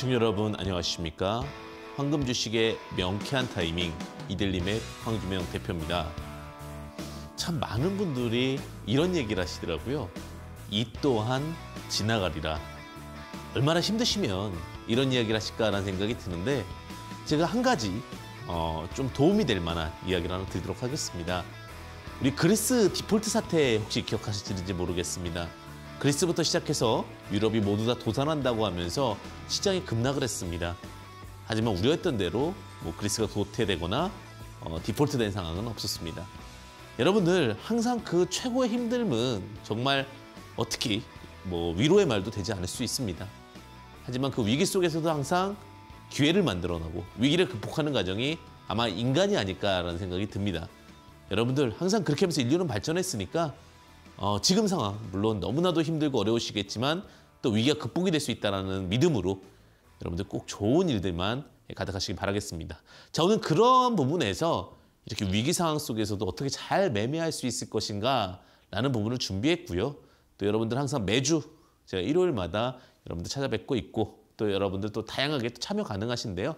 시청 여러분 안녕하십니까? 황금 주식의 명쾌한 타이밍 이델림의 황주명 대표입니다. 참 많은 분들이 이런 얘기를 하시더라고요. 이 또한 지나가리라. 얼마나 힘드시면 이런 이야기를 하실까라는 생각이 드는데 제가 한 가지 어, 좀 도움이 될 만한 이야기를 하나 드리도록 하겠습니다. 우리 그리스 디폴트 사태 혹시 기억하실지 모르겠습니다. 그리스부터 시작해서 유럽이 모두 다 도산한다고 하면서 시장이 급락을 했습니다. 하지만 우려했던 대로 뭐 그리스가 도태되거나 어, 디폴트된 상황은 없었습니다. 여러분들 항상 그 최고의 힘듦은 정말 어떻게 뭐 위로의 말도 되지 않을 수 있습니다. 하지만 그 위기 속에서도 항상 기회를 만들어내고 위기를 극복하는 과정이 아마 인간이 아닐까라는 생각이 듭니다. 여러분들 항상 그렇게 하면서 인류는 발전했으니까 어, 지금 상황 물론 너무나도 힘들고 어려우시겠지만 또 위기가 극복이 될 수 있다는 믿음으로 여러분들 꼭 좋은 일들만 가득하시길 바라겠습니다. 자 오늘 그런 부분에서 이렇게 위기 상황 속에서도 어떻게 잘 매매할 수 있을 것인가 라는 부분을 준비했고요. 또 여러분들 항상 매주 제가 일요일마다 여러분들 찾아뵙고 있고 또 여러분들 또 다양하게 또 참여 가능하신데요.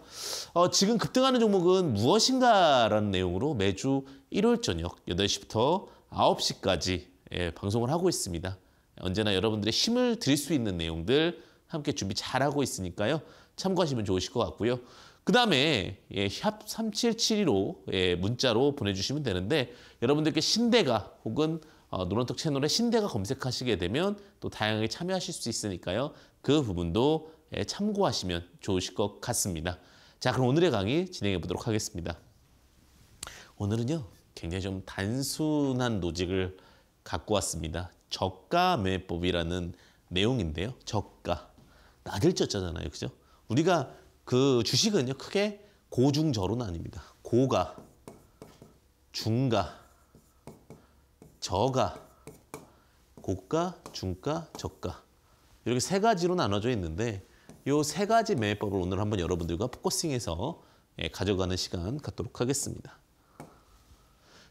어, 지금 급등하는 종목은 무엇인가라는 내용으로 매주 일요일 저녁 8시부터 9시까지 예, 방송을 하고 있습니다. 언제나 여러분들의 힘을 드릴 수 있는 내용들 함께 준비 잘하고 있으니까요. 참고하시면 좋으실 것 같고요. 그 다음에 예, 샵 3772로 예, 문자로 보내주시면 되는데 여러분들께 신대가 혹은 어, 노란톡 채널에 신대가 검색하시게 되면 또 다양하게 참여하실 수 있으니까요. 그 부분도 예, 참고하시면 좋으실 것 같습니다. 자 그럼 오늘의 강의 진행해 보도록 하겠습니다. 오늘은요 굉장히 좀 단순한 노직을 갖고 왔습니다. 저가 매매법이라는 내용인데요. 저가. 낮을 쪘잖아요. 그죠? 우리가 그 주식은요. 크게 고중저로는 아니다 고가, 중가, 저가, 고가, 중가, 저가. 이렇게 세 가지로 나눠져 있는데 이 세 가지 매매법을 오늘 한번 여러분들과 포커싱해서 예, 가져가는 시간 갖도록 하겠습니다.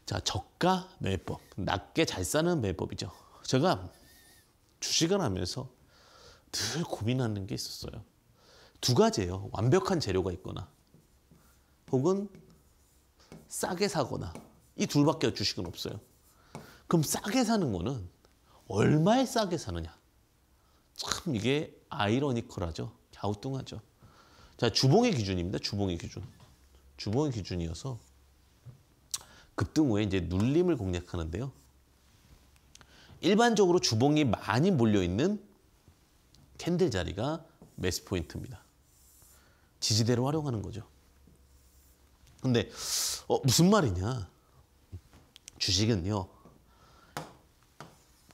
자, 저가 매매법. 낮게 잘 사는 매매법이죠. 제가 주식을 하면서 늘 고민하는 게 있었어요. 두 가지예요. 완벽한 재료가 있거나 혹은 싸게 사거나 이 둘밖에 주식은 없어요. 그럼 싸게 사는 거는 얼마에 싸게 사느냐. 참 이게 아이러니컬하죠. 갸우뚱하죠. 자, 주봉의 기준입니다. 주봉의 기준. 주봉의 기준이어서 급등후에 그 이제 눌림을 공략하는데요. 일반적으로 주봉이 많이 몰려있는 캔들 자리가 매스 포인트입니다. 지지대로 활용하는 거죠. 근데 어, 무슨 말이냐. 주식은요.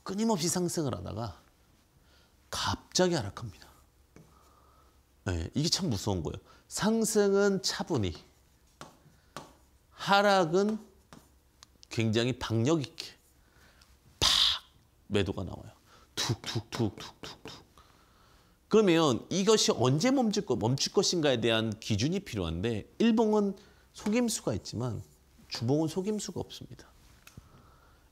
끊임없이 상승을 하다가 갑자기 하락합니다. 네, 이게 참 무서운 거예요. 상승은 차분히, 하락은 굉장히 박력 있게 팍 매도가 나와요. 툭툭툭툭툭툭. 그러면 이것이 언제 멈출, 것, 멈출 것인가에 대한 기준이 필요한데 일봉은 속임수가 있지만 주봉은 속임수가 없습니다.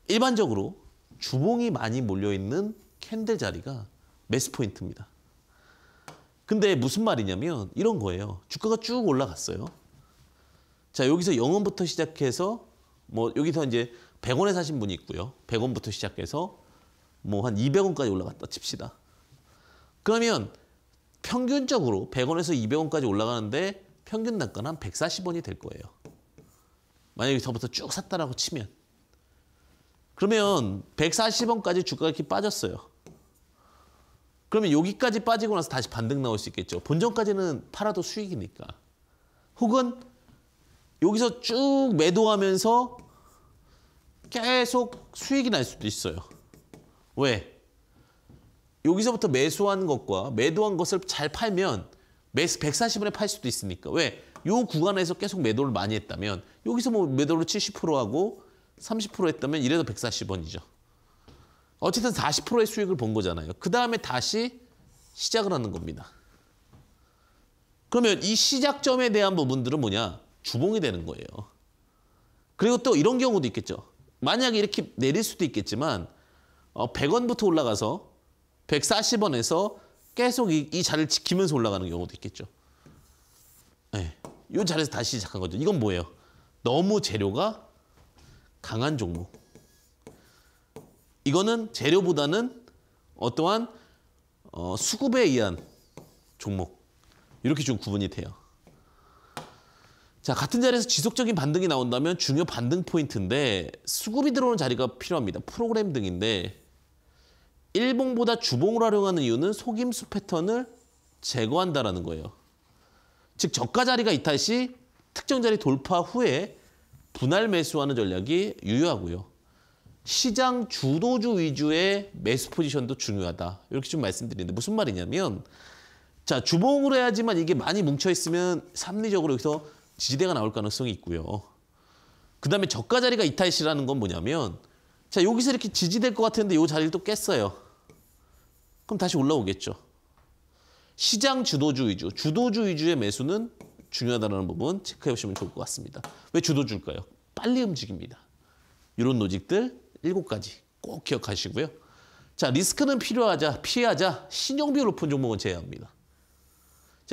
일반적으로 주봉이 많이 몰려있는 캔들 자리가 매스 포인트입니다. 근데 무슨 말이냐면 이런 거예요. 주가가 쭉 올라갔어요. 자 여기서 0원부터 시작해서 뭐 여기서 이제 100원에 사신 분이 있고요. 100원부터 시작해서 뭐 한 200원까지 올라갔다 칩시다. 그러면 평균적으로 100원에서 200원까지 올라가는데 평균 단가는 한 140원이 될 거예요. 만약에 저부터 쭉 샀다라고 치면. 그러면 140원까지 주가가 이렇게 빠졌어요. 그러면 여기까지 빠지고 나서 다시 반등 나올 수 있겠죠. 본전까지는 팔아도 수익이니까. 혹은 여기서 쭉 매도하면서 계속 수익이 날 수도 있어요. 왜? 여기서부터 매수한 것과 매도한 것을 잘 팔면 매수 140원에 팔 수도 있으니까. 왜? 요 구간에서 계속 매도를 많이 했다면 여기서 뭐 매도를 70% 하고 30% 했다면 이래도 140원이죠. 어쨌든 40%의 수익을 본 거잖아요. 그 다음에 다시 시작을 하는 겁니다. 그러면 이 시작점에 대한 부분들은 뭐냐? 주봉이 되는 거예요. 그리고 또 이런 경우도 있겠죠. 만약에 이렇게 내릴 수도 있겠지만 어, 100원부터 올라가서 140원에서 계속 이, 이 자리를 지키면서 올라가는 경우도 있겠죠. 네, 예, 이 자리에서 다시 시작한 거죠. 이건 뭐예요? 너무 재료가 강한 종목. 이거는 재료보다는 어떠한 어, 수급에 의한 종목. 이렇게 좀 구분이 돼요. 자 같은 자리에서 지속적인 반등이 나온다면 중요 반등 포인트인데 수급이 들어오는 자리가 필요합니다. 프로그램 등인데 일봉보다 주봉을 활용하는 이유는 속임수 패턴을 제거한다라는 거예요. 즉 저가 자리가 이탈 시 특정 자리 돌파 후에 분할 매수하는 전략이 유효하고요. 시장 주도주 위주의 매수 포지션도 중요하다. 이렇게 좀 말씀드리는데 무슨 말이냐면 자 주봉으로 해야지만 이게 많이 뭉쳐있으면 삼리적으로 여기서 지지대가 나올 가능성이 있고요. 그다음에 저가 자리가 이탈시라는 건 뭐냐면 자 여기서 이렇게 지지될 것 같은데 이 자리를 또 깼어요. 그럼 다시 올라오겠죠. 시장 주도주 위주, 주도주 위주의 매수는 중요하다는 부분 체크해 보시면 좋을 것 같습니다. 왜 주도주일까요? 빨리 움직입니다. 이런 노직들 일곱 가지꼭 기억하시고요. 자 리스크는 필요하자, 피하자, 신용 비율 높은 종목은 제외합니다.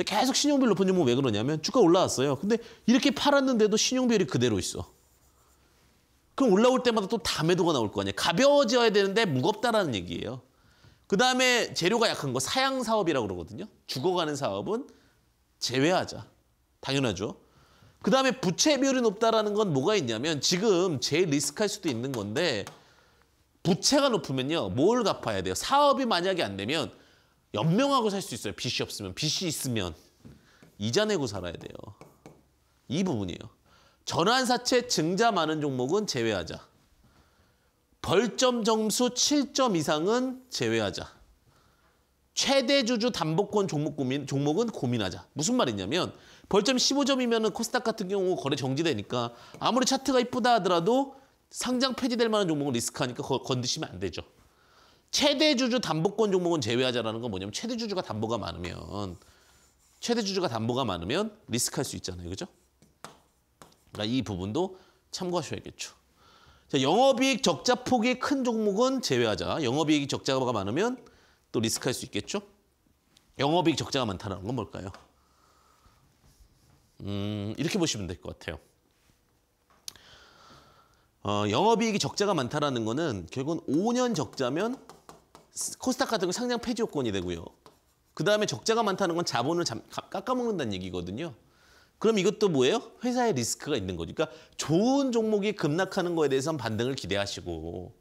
계속 신용비율 높은 종목 왜 그러냐면 주가 올라왔어요. 근데 이렇게 팔았는데도 신용비율이 그대로 있어. 그럼 올라올 때마다 또 다매도가 나올 거아니에요 가벼워져야 되는데 무겁다라는 얘기예요. 그 다음에 재료가 약한 거 사양 사업이라고 그러거든요. 죽어가는 사업은 제외하자. 당연하죠. 그 다음에 부채 비율이 높다라는 건 뭐가 있냐면 지금 제일 리스크할 수도 있는 건데 부채가 높으면요. 뭘 갚아야 돼요? 사업이 만약에 안 되면 연명하고 살 수 있어요. 빚이 없으면. 빚이 있으면 이자 내고 살아야 돼요. 이 부분이에요. 전환사채 증자 많은 종목은 제외하자. 벌점 점수 7점 이상은 제외하자. 최대 주주 담보권 종목 고민, 종목은 고민하자. 무슨 말이냐면 벌점 15점이면 코스닥 같은 경우 거래 정지되니까 아무리 차트가 이쁘다 하더라도 상장 폐지될 만한 종목은 리스크하니까 건드시면 안 되죠. 최대 주주 담보권 종목은 제외하자라는 건 뭐냐면 최대 주주가 담보가 많으면 최대 주주가 담보가 많으면 리스크할 수 있잖아요. 그죠? 그러니까 이 부분도 참고하셔야겠죠. 자, 영업이익 적자 폭이 큰 종목은 제외하자. 영업이익 적자가 많으면 또 리스크할 수 있겠죠? 영업이익 적자가 많다는 건 뭘까요? 음, 이렇게 보시면 될 것 같아요. 어, 영업이익이 적자가 많다라는 거는 결국은 5년 적자면 코스닥 같은 건 상장 폐지 요건이 되고요. 그 다음에 적자가 많다는 건 자본을 깎아먹는다는 얘기거든요. 그럼 이것도 뭐예요? 회사의 리스크가 있는 거죠. 그러니까 좋은 종목이 급락하는 거에 대해서는 반등을 기대하시고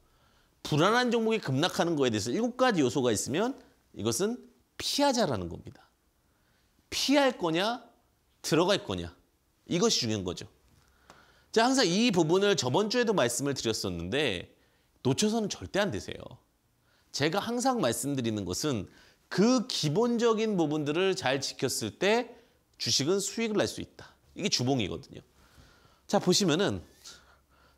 불안한 종목이 급락하는 거에 대해서 일곱 가지 요소가 있으면 이것은 피하자라는 겁니다. 피할 거냐 들어갈 거냐 이것이 중요한 거죠. 자 항상 이 부분을 저번 주에도 말씀을 드렸었는데 놓쳐서는 절대 안 되세요. 제가 항상 말씀드리는 것은 그 기본적인 부분들을 잘 지켰을 때 주식은 수익을 낼 수 있다. 이게 주봉이거든요. 자 보시면은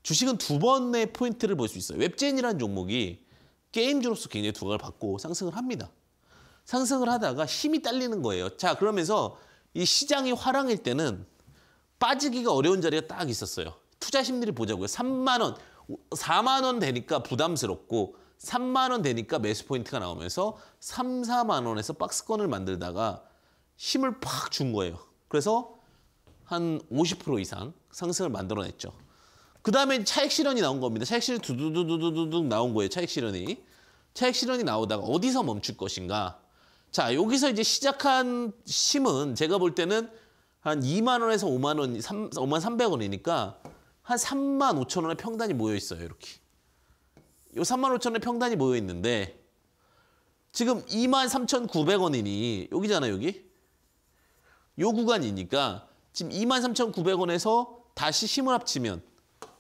주식은 두 번의 포인트를 볼 수 있어요. 웹젠이라는 종목이 게임주로서 굉장히 두각을 받고 상승을 합니다. 상승을 하다가 힘이 딸리는 거예요. 자 그러면서 이 시장이 화랑일 때는 빠지기가 어려운 자리가 딱 있었어요. 투자 심리를 보자고요. 3만 원, 4만 원 되니까 부담스럽고 3만 원 되니까 매수 포인트가 나오면서 3, 4만 원에서 박스권을 만들다가 힘을 팍 준 거예요. 그래서 한 50% 이상 상승을 만들어냈죠. 그 다음에 차익 실현이 나온 겁니다. 차익 실현 이 두두두두두둑 나온 거예요. 차익 실현이. 차익 실현이 나오다가 어디서 멈출 것인가. 자 여기서 이제 시작한 심은 제가 볼 때는 한 2만 원에서 5만 원, 3, 5만 300원이니까 한 3만 5천 원의 평단이 모여 있어요. 이렇게. 요 3만 5천 원의 평단이 모여 있는데 지금 2만 3,900원이니 여기잖아 여기. 요 구간이니까 지금 2만 3,900원에서 다시 힘을 합치면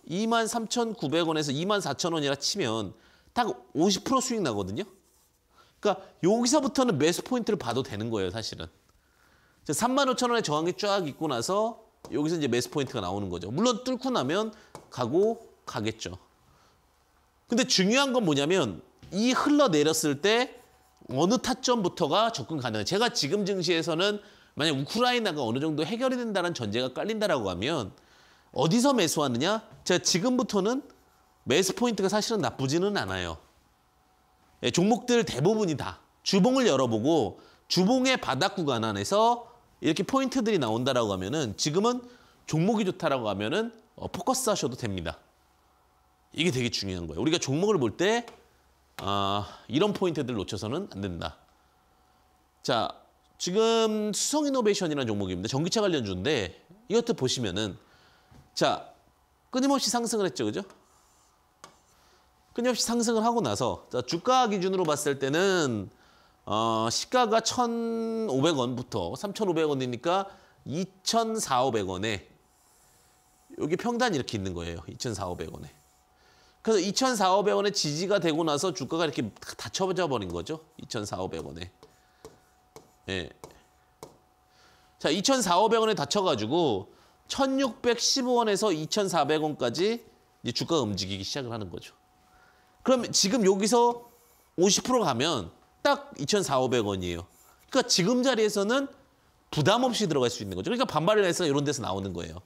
2만 3,900원에서 2만 4천 원이라 치면 딱 50% 수익 나거든요. 그러니까 여기서부터는 매수 포인트를 봐도 되는 거예요 사실은. 3만 5천 원의 저항이 쫙 있고 나서 여기서 이제 매스 포인트가 나오는 거죠. 물론 뚫고 나면 가고 가겠죠. 근데 중요한 건 뭐냐면 이 흘러내렸을 때 어느 타점부터가 접근 가능해. 제가 지금 증시에서는 만약 우크라이나가 어느 정도 해결이 된다는 전제가 깔린다라고 하면 어디서 매수하느냐? 제가 지금부터는 매수 포인트가 사실은 나쁘지는 않아요. 예, 종목들 대부분이 다 주봉을 열어보고 주봉의 바닥 구간 안에서 이렇게 포인트들이 나온다라고 하면은 지금은 종목이 좋다라고 하면은 어, 포커스 하셔도 됩니다. 이게 되게 중요한 거예요. 우리가 종목을 볼때 아, 이런 포인트들 놓쳐서는 안 된다. 자, 지금 수성이노베이션이라는 종목입니다. 전기차 관련주인데 이것도 보시면은 자, 끊임없이 상승을 했죠. 그죠? 끊임없이 상승을 하고 나서 자, 주가 기준으로 봤을 때는 어, 시가가 1,500원부터 3,500원이니까 2,400원에 여기 평단 이렇게 있는 거예요. 2,400원에. 그래서 2,400원에 지지가 되고 나서 주가가 이렇게 다쳐져 버린 거죠. 2,400원에. 예. 자, 2,400원에 다쳐가지고 1,615원에서 2,400원까지 이제 주가가 움직이기 시작을 하는 거죠. 그럼 지금 여기서 50% 가면 딱 2,400원이에요. 그러니까 지금 자리에서는 부담 없이 들어갈 수 있는 거죠. 그러니까 반발 레스서 이런 데서 나오는 거예요.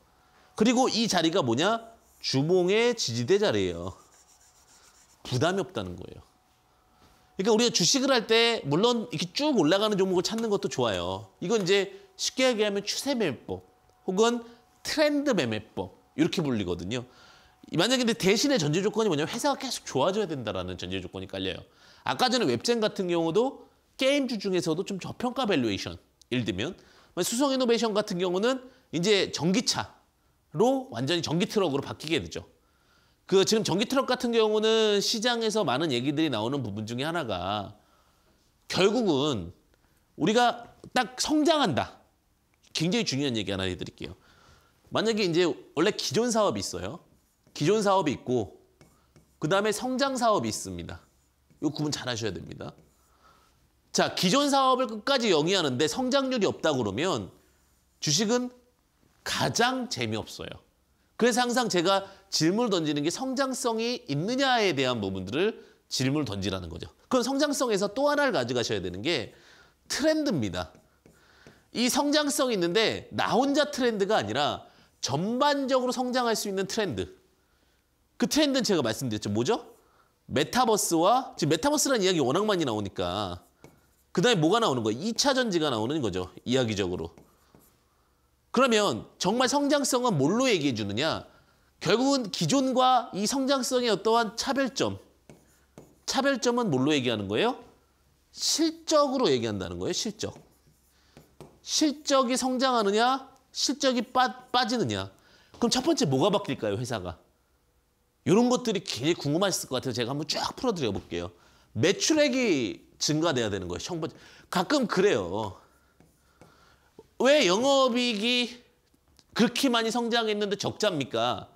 그리고 이 자리가 뭐냐? 주봉의 지지대 자리예요. 부담이 없다는 거예요. 그러니까 우리가 주식을 할 때 물론 이렇게 쭉 올라가는 종목을 찾는 것도 좋아요. 이건 이제 쉽게 얘기하면 추세 매매법 혹은 트렌드 매매법 이렇게 불리거든요. 만약에 근데 대신에 전제 조건이 뭐냐면 회사가 계속 좋아져야 된다라는 전제 조건이 깔려요. 아까 전에 웹젠 같은 경우도 게임주 중에서도 좀 저평가 밸류에이션. 예를 들면 수성 이노베이션 같은 경우는 이제 전기차로 완전히 전기 트럭으로 바뀌게 되죠. 그 지금 전기 트럭 같은 경우는 시장에서 많은 얘기들이 나오는 부분 중에 하나가 결국은 우리가 딱 성장한다. 굉장히 중요한 얘기 하나 해드릴게요. 만약에 이제 원래 기존 사업이 있어요. 기존 사업이 있고 그다음에 성장 사업이 있습니다. 이 구분 잘 하셔야 됩니다. 자, 기존 사업을 끝까지 영위하는데 성장률이 없다 그러면 주식은 가장 재미없어요. 그래서 항상 제가 질문을 던지는 게 성장성이 있느냐에 대한 부분들을 질문을 던지라는 거죠. 그럼 성장성에서 또 하나를 가져가셔야 되는 게 트렌드입니다. 이 성장성이 있는데 나 혼자 트렌드가 아니라 전반적으로 성장할 수 있는 트렌드. 그 트렌드는 제가 말씀드렸죠. 뭐죠? 메타버스와 지금 메타버스라는 이야기 워낙 많이 나오니까 그 다음에 뭐가 나오는 거예요? 2차 전지가 나오는 거죠. 이야기적으로. 그러면 정말 성장성은 뭘로 얘기해 주느냐? 결국은 기존과 이 성장성의 어떠한 차별점, 차별점은 뭘로 얘기하는 거예요? 실적으로 얘기한다는 거예요, 실적. 실적이 성장하느냐, 실적이 빠, 빠지느냐. 그럼 첫 번째 뭐가 바뀔까요, 회사가? 이런 것들이 굉장히 궁금하실것 같아서 제가 한번 쫙 풀어드려 볼게요. 매출액이 증가돼야 되는 거예요. 첫 번째. 가끔 그래요. 왜 영업이익이 그렇게 많이 성장했는데 적자입니까?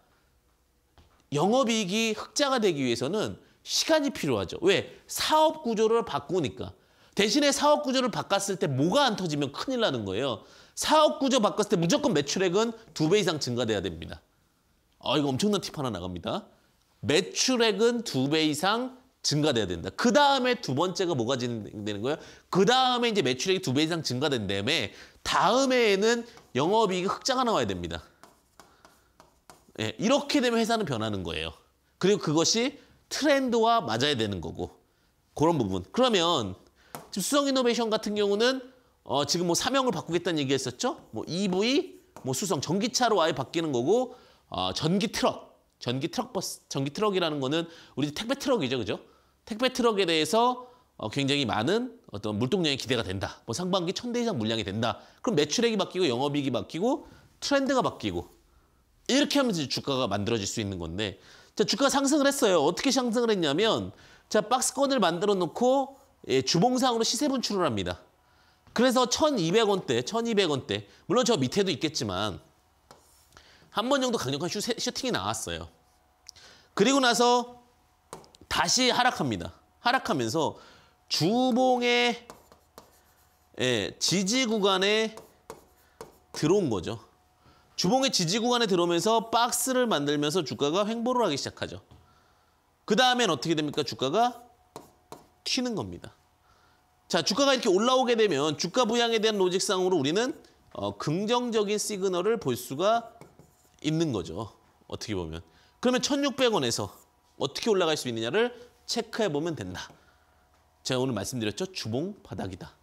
영업이익이 흑자가 되기 위해서는 시간이 필요하죠. 왜? 사업 구조를 바꾸니까. 대신에 사업 구조를 바꿨을 때 뭐가 안 터지면 큰일 나는 거예요. 사업 구조 바꿨을 때 무조건 매출액은 두 배 이상 증가돼야 됩니다. 아, 이거 엄청난 팁 하나 나갑니다. 매출액은 두 배 이상 증가돼야 된다. 그 다음에 두 번째가 뭐가 진행되는 거예요? 그 다음에 이제 매출액이 두 배 이상 증가된 다음에 다음 에는 영업이익이 흑자가 나와야 됩니다. 예, 이렇게 되면 회사는 변하는 거예요. 그리고 그것이 트렌드와 맞아야 되는 거고 그런 부분. 그러면 지금 수성이노베이션 같은 경우는 어, 지금 뭐 사명을 바꾸겠다는 얘기했었죠? 뭐 EV, 뭐 수성 전기차로 아예 바뀌는 거고 어, 전기 트럭, 전기 트럭 버스, 전기 트럭이라는 거는 우리 택배 트럭이죠, 그죠? 택배 트럭에 대해서 어, 굉장히 많은 어떤 물동량이 기대가 된다. 뭐 상반기 천대 이상 물량이 된다. 그럼 매출액이 바뀌고 영업이익이 바뀌고 트렌드가 바뀌고 이렇게 하면서 주가가 만들어질 수 있는 건데 자, 주가가 상승을 했어요. 어떻게 상승을 했냐면 자, 박스권을 만들어 놓고 예, 주봉상으로 시세 분출을 합니다. 그래서 1 2 0 0 원대 1 2 0 0 원대 물론 저 밑에도 있겠지만 한 번 정도 강력한 슈, 팅이 나왔어요. 그리고 나서 다시 하락합니다. 하락하면서 주봉의 예, 지지 구간에 들어온 거죠. 주봉의 지지 구간에 들어오면서 박스를 만들면서 주가가 횡보를 하기 시작하죠. 그 다음엔 어떻게 됩니까? 주가가 튀는 겁니다. 자, 주가가 이렇게 올라오게 되면 주가 부양에 대한 로직상으로 우리는 어, 긍정적인 시그널을 볼 수가 있는 거죠. 어떻게 보면. 그러면 1,600원에서 어떻게 올라갈 수 있느냐를 체크해보면 된다. 제가 오늘 말씀드렸죠? 주봉 바닥이다.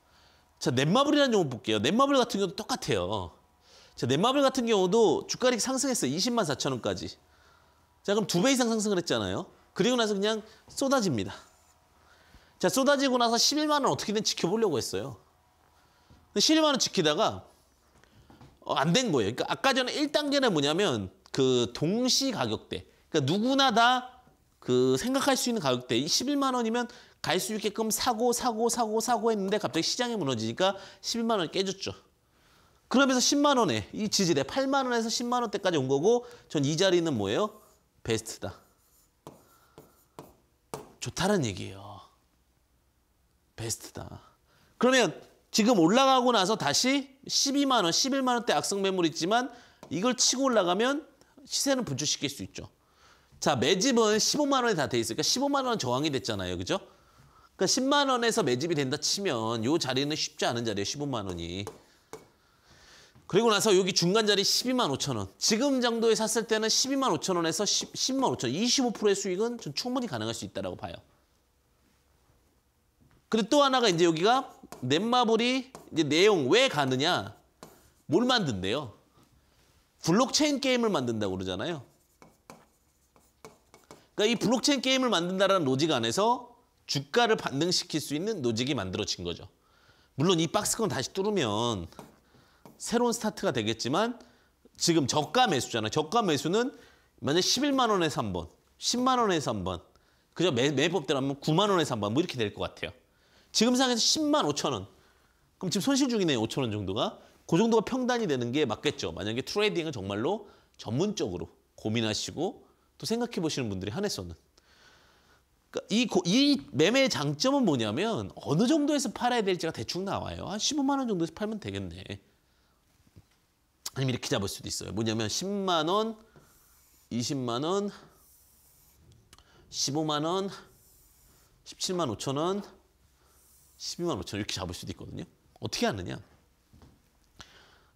자, 넷마블이라는 용어 볼게요. 넷마블 같은 경우도 똑같아요. 자, 넷마블 같은 경우도 주가력이 상승했어요. 20만 4천 원까지. 자, 그럼 두 배 이상 상승을 했잖아요. 그리고 나서 그냥 쏟아집니다. 자, 쏟아지고 나서 11만 원 어떻게든 지켜보려고 했어요. 근데 11만 원 지키다가 어, 안된 거예요. 그러니까 아까 전에 1단계는 뭐냐면 그 동시 가격대. 그러니까 누구나 다그 생각할 수 있는 가격대 11만 원이면 갈 수 있게끔 사고 사고 사고 사고 했는데 갑자기 시장이 무너지니까 11만 원이 깨졌죠. 그러면서 10만 원에 이 지지대 8만 원에서 10만 원대까지 온 거고 전 이 자리는 뭐예요? 베스트다. 좋다는 얘기예요. 베스트다. 그러면 지금 올라가고 나서 다시 12만 원, 11만 원대 악성 매물 있지만 이걸 치고 올라가면 시세는 분출시킬 수 있죠. 자, 매집은 15만 원에 다 돼 있으니까 15만 원 저항이 됐잖아요. 그죠? 그러니까 10만 원에서 매집이 된다 치면 요 자리는 쉽지 않은 자리예요. 15만 원이. 그리고 나서 여기 중간 자리 12만 5천 원. 지금 정도에 샀을 때는 12만 5천 원에서 10, 10만 5천 원. 25%의 수익은 좀 충분히 가능할 수 있다고 라 봐요. 그리고 또 하나가 이제 여기가 넷마블이 이제 내용 왜 가느냐. 뭘 만든대요? 블록체인 게임을 만든다고 그러잖아요. 그러니까 이 블록체인 게임을 만든다는 로직 안에서 주가를 반등시킬 수 있는 로직이 만들어진 거죠. 물론 이 박스권 다시 뚫으면 새로운 스타트가 되겠지만 지금 저가 매수잖아요. 저가 매수는 만약 에 11만 원에서 한 번, 10만 원에서 한 번, 그저 매, 매법대로 하면 9만 원에서 한번뭐 이렇게 될 것 같아요. 지금 상에서 10만 5천 원. 그럼 지금 손실 중이네요. 5천 원 정도가. 그 정도가 평단이 되는 게 맞겠죠. 만약에 트레이딩을 정말로 전문적으로 고민하시고 또 생각해 보시는 분들이 한해서는 그러니까 이, 이 매매의 장점은 뭐냐면 어느 정도에서 팔아야 될지가 대충 나와요. 한 15만 원 정도에서 팔면 되겠네. 아니면 이렇게 잡을 수도 있어요. 뭐냐면 10만 원, 20만 원, 15만 원, 17만 5천 원, 12만 5천 원 이렇게 잡을 수도 있거든요. 어떻게 하느냐?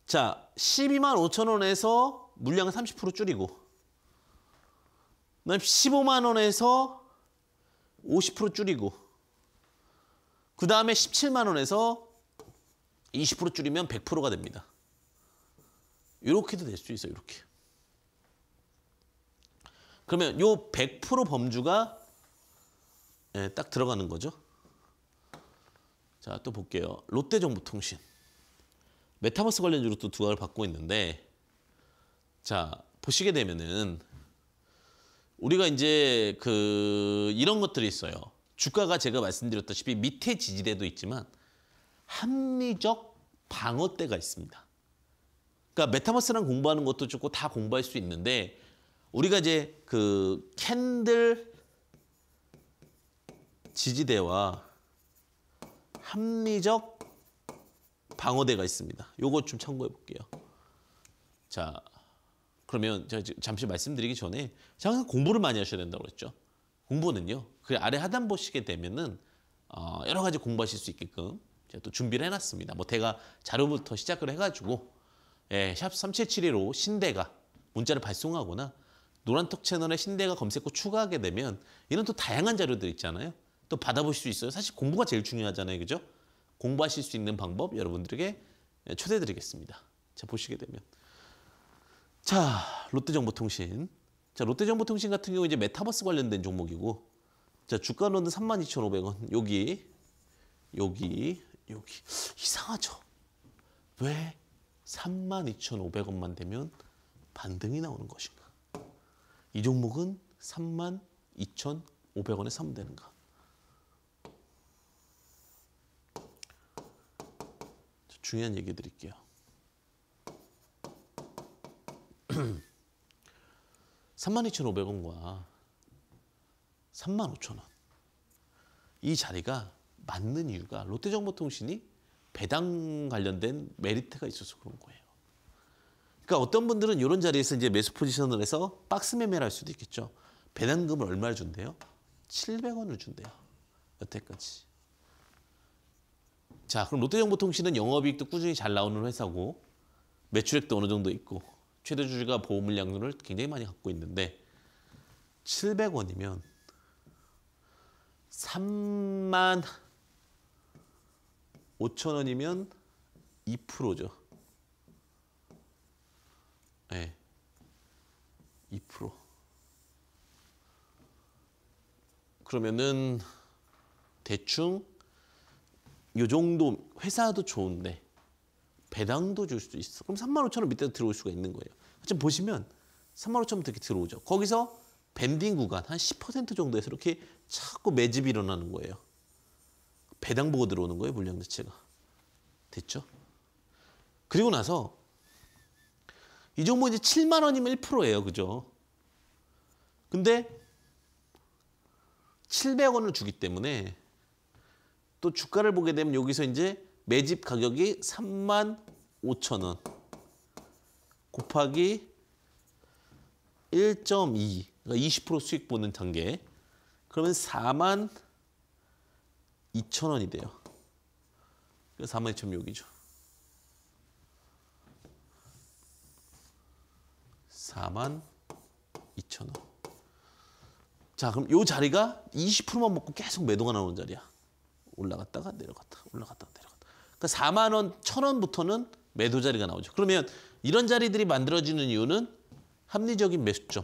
자, 12만 5천 원에서 물량을 30% 줄이고 그다음 15만 원에서 50% 줄이고 그 다음에 17만 원에서 20% 줄이면 100%가 됩니다. 이렇게도 될 수 있어요. 이렇게. 그러면 요 100% 범주가 예, 딱 들어가는 거죠. 자, 또 볼게요. 롯데정보통신. 메타버스 관련주로 또 두각을 받고 있는데 자, 보시게 되면은 우리가 이제 그 이런 것들이 있어요. 주가가 제가 말씀드렸다시피 밑에 지지대도 있지만 합리적 방어대가 있습니다. 그러니까 메타버스랑 공부하는 것도 좋고 다 공부할 수 있는데 우리가 이제 그 캔들 지지대와 합리적 방어대가 있습니다. 요거 좀 참고해 볼게요. 자, 그러면 제가 잠시 말씀드리기 전에 항상 공부를 많이 하셔야 된다고 그랬죠. 공부는요. 그 아래 하단보시게 되면은 어, 여러 가지 공부하실 수 있게끔 제가 또 준비를 해놨습니다. 뭐 대가 자료부터 시작을 해가지고 예, 샵 3771로 신대가 문자를 발송하거나 노란톡 채널에 신대가 검색고 추가하게 되면 이런 또 다양한 자료들 있잖아요. 또 받아보실 수 있어요. 사실 공부가 제일 중요하잖아요. 그죠? 공부하실 수 있는 방법 여러분들에게 예, 초대드리겠습니다. 자, 보시게 되면 자, 롯데정보통신. 자, 롯데정보통신 같은 경우 이제 메타버스 관련된 종목이고 자, 주가로는 32,500원. 여기 여기 여기 이상하죠? 왜 32,500원만 되면 반등이 나오는 것인가? 이 종목은 32,500원에 사면 되는가? 중요한 얘기 드릴게요. 32,500원과 35,000원 이 자리가 맞는 이유가 롯데정보통신이 배당 관련된 메리트가 있어서 그런 거예요. 그러니까 어떤 분들은 이런 자리에서 이제 매수 포지션을 해서 박스 매매를 할 수도 있겠죠. 배당금을 얼마를 준대요? 700원을 준대요. 여태까지. 자, 그럼 롯데정보통신은 영업이익도 꾸준히 잘 나오는 회사고 매출액도 어느 정도 있고 최대 주주가 보험을 양도를 굉장히 많이 갖고 있는데 700원이면 3만 5천 원이면 2%죠. 네. 2%. 그러면은 대충 요 정도 회사도 좋은데 배당도 줄 수 있어. 그럼 3만 5천 원밑에 들어올 수가 있는 거예요. 지금 보시면 3만 5천 원 이렇게 들어오죠. 거기서 밴딩 구간 한 10% 정도에서 이렇게 자꾸 매집이 일어나는 거예요. 배당 보고 들어오는 거예요. 물량 자체가. 됐죠? 그리고 나서 이 종목 이제 7만 원이면 1%예요. 그죠? 근데 700원을 주기 때문에 또 주가를 보게 되면 여기서 이제 매집 가격이 3만 5천 원 곱하기 1.2 그러니까 20% 수익 보는 단계 그러면 4만 2천 원이 돼요. 그래서 4만 2천 6이죠. 4만 2천 원. 자 그럼 이 자리가 20%만 먹고 계속 매도가 나오는 자리야. 올라갔다가 내려갔다 올라갔다가 내려갔다. 그 4만 원, 1천원부터는 매도 자리가 나오죠. 그러면 이런 자리들이 만들어지는 이유는 합리적인 매수점,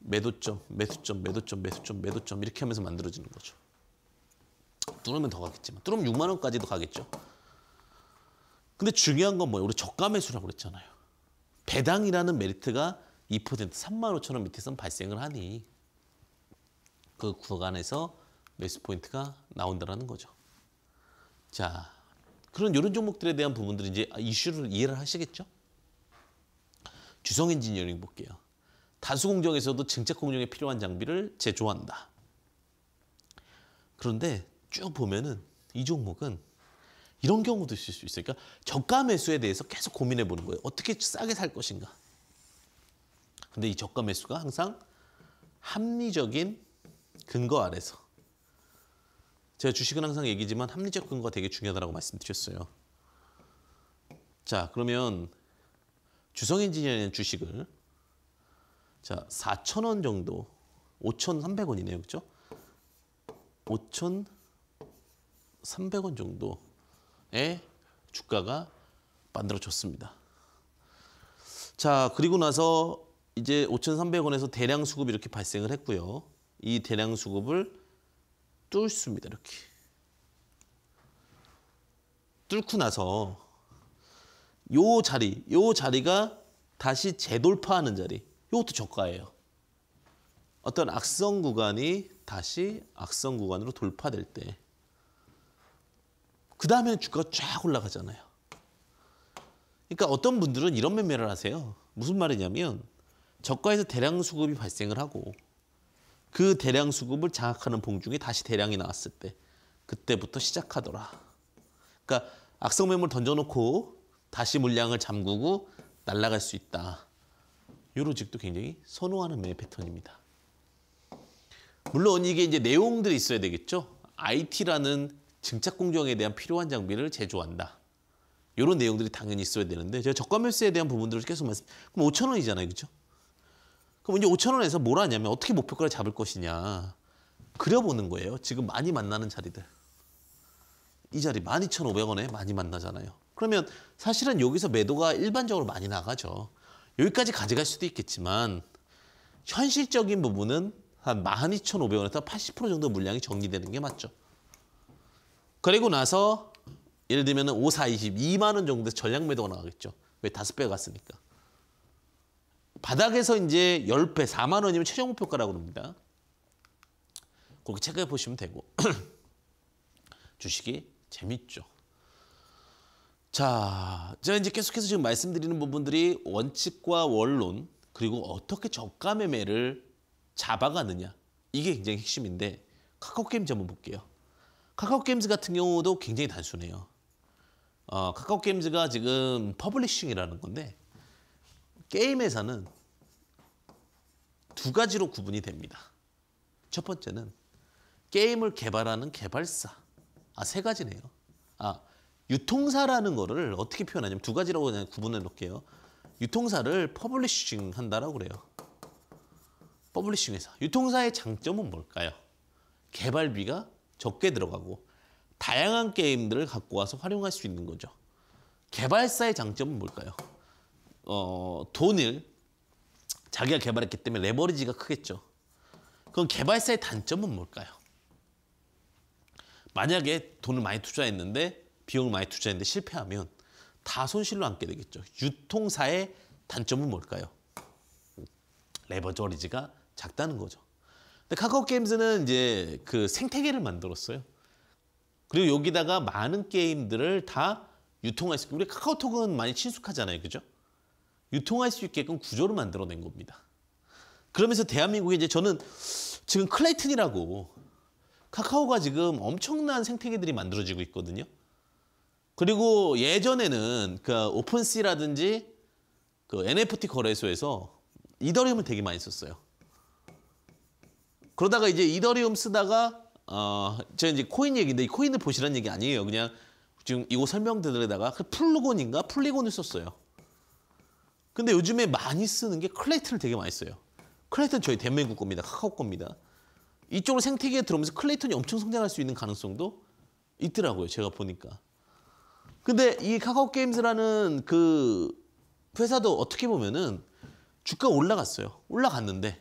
매도점, 매수점, 매도점, 매수점, 매도점 이렇게 하면서 만들어지는 거죠. 뚫으면 더 가겠지만 뚫으면 6만 원까지도 가겠죠. 근데 중요한 건 뭐예요? 우리 저가 매수라고 그랬잖아요. 배당이라는 메리트가 2% 3만 5천 원 밑에선 발생을 하니 그 구간에서 매수 포인트가 나온다는 거죠. 자, 그런 이런 종목들에 대한 부분들이 이제 이슈를 이해를 하시겠죠? 주성 엔지니어링 볼게요. 다수 공정에서도 증착 공정에 필요한 장비를 제조한다. 그런데 쭉 보면은 이 종목은 이런 경우도 있을 수 있어요. 그러니까 저가 매수에 대해서 계속 고민해 보는 거예요. 어떻게 싸게 살 것인가. 근데 이 저가 매수가 항상 합리적인 근거 아래서 제가 주식은 항상 얘기지만 합리적 근거가 되게 중요하다고 말씀드렸어요. 자, 그러면 주성 엔지니어는 주식을 자, 4,000원 정도, 5,300원이네요. 그죠 5,300원 정도의 주가가 만들어졌습니다. 자, 그리고 나서 이제 5,300원에서 대량 수급이 이렇게 발생을 했고요. 이 대량 수급을 뚫습니다. 이렇게. 뚫고 나서 요 자리, 요 자리가 다시 재돌파하는 자리. 이것도 저가예요. 어떤 악성 구간이 다시 악성 구간으로 돌파될 때. 그다음에주가쫙 올라가잖아요. 그러니까 어떤 분들은 이런 매매를 하세요. 무슨 말이냐면 저가에서 대량 수급이 발생을 하고 그 대량 수급을 장악하는 봉중에 다시 대량이 나왔을 때 그때부터 시작하더라. 그러니까 악성 매물 던져놓고 다시 물량을 잠그고 날아갈 수 있다. 요로직도 굉장히 선호하는 매매 패턴입니다. 물론 이게 이제 내용들이 있어야 되겠죠. IT라는 증착 공정에 대한 필요한 장비를 제조한다. 요런 내용들이 당연히 있어야 되는데 제가 저가 매수에 대한 부분들을 계속 말씀. 그럼 5천 원이잖아요, 그렇죠? 그럼 이제 5천 원에서 뭘 하냐면 어떻게 목표가를 잡을 것이냐 그려보는 거예요. 지금 많이 만나는 자리들. 이 자리 12,500원에 많이 만나잖아요. 그러면 사실은 여기서 매도가 일반적으로 많이 나가죠. 여기까지 가져갈 수도 있겠지만 현실적인 부분은 한 12,500원에서 80% 정도 물량이 정리되는 게 맞죠. 그리고 나서 예를 들면 5, 4, 20, 2만 원 정도 전량 매도가 나가겠죠. 왜 다섯 배가 갔으니까. 바닥에서 이제 10배, 4만 원이면 최종 목표가라고 합니다. 그렇게 체크해 보시면 되고 주식이 재밌죠. 자, 제가 이제 계속해서 지금 말씀드리는 부분들이 원칙과 원론 그리고 어떻게 저가 매매를 잡아가느냐 이게 굉장히 핵심인데 카카오게임즈 한번 볼게요. 카카오게임즈 같은 경우도 굉장히 단순해요. 어, 카카오게임즈가 지금 퍼블리싱이라는 건데 게임 회사는 두 가지로 구분이 됩니다. 첫 번째는 게임을 개발하는 개발사. 아, 세 가지네요. 아, 유통사라는 거를 어떻게 표현하냐면 두가지라 그냥 구분해 놓을게요. 유통사를 퍼블리싱 한다라고 그래요. 퍼블리싱 회사. 유통사의 장점은 뭘까요? 개발비가 적게 들어가고 다양한 게임들을 갖고 와서 활용할 수 있는 거죠. 개발사의 장점은 뭘까요? 어, 돈을 자기가 개발했기 때문에 레버리지가 크겠죠. 그럼 개발사의 단점은 뭘까요? 만약에 돈을 많이 투자했는데 비용을 많이 투자했는데 실패하면 다 손실로 안게 되겠죠. 유통사의 단점은 뭘까요? 레버리지가 작다는 거죠. 근데 카카오 게임즈는 이제 그 생태계를 만들었어요. 그리고 여기다가 많은 게임들을 다 유통할 수 있고 우리 카카오톡은 많이 친숙하잖아요. 그죠? 유통할 수 있게끔 구조를 만들어낸 겁니다. 그러면서 대한민국에 이제 저는 지금 클레이튼이라고 카카오가 지금 엄청난 생태계들이 만들어지고 있거든요. 그리고 예전에는 그 오픈씨라든지 그 NFT 거래소에서 이더리움을 되게 많이 썼어요. 그러다가 이제 이더리움 쓰다가 어, 제 이제 코인 얘기인데 코인을 보시라는 얘기 아니에요. 그냥 지금 이거 설명드리다가 그 플루곤인가 플리곤을 썼어요. 근데 요즘에 많이 쓰는 게 클레이튼을 되게 많이 써요. 클레이튼 저희 대메국 겁니다. 카카오 겁니다. 이쪽으로 생태계에 들어오면서 클레이턴이 엄청 성장할 수 있는 가능성도 있더라고요. 제가 보니까. 근데 이 카카오 게임즈라는 그 회사도 어떻게 보면은 주가 올라갔어요. 올라갔는데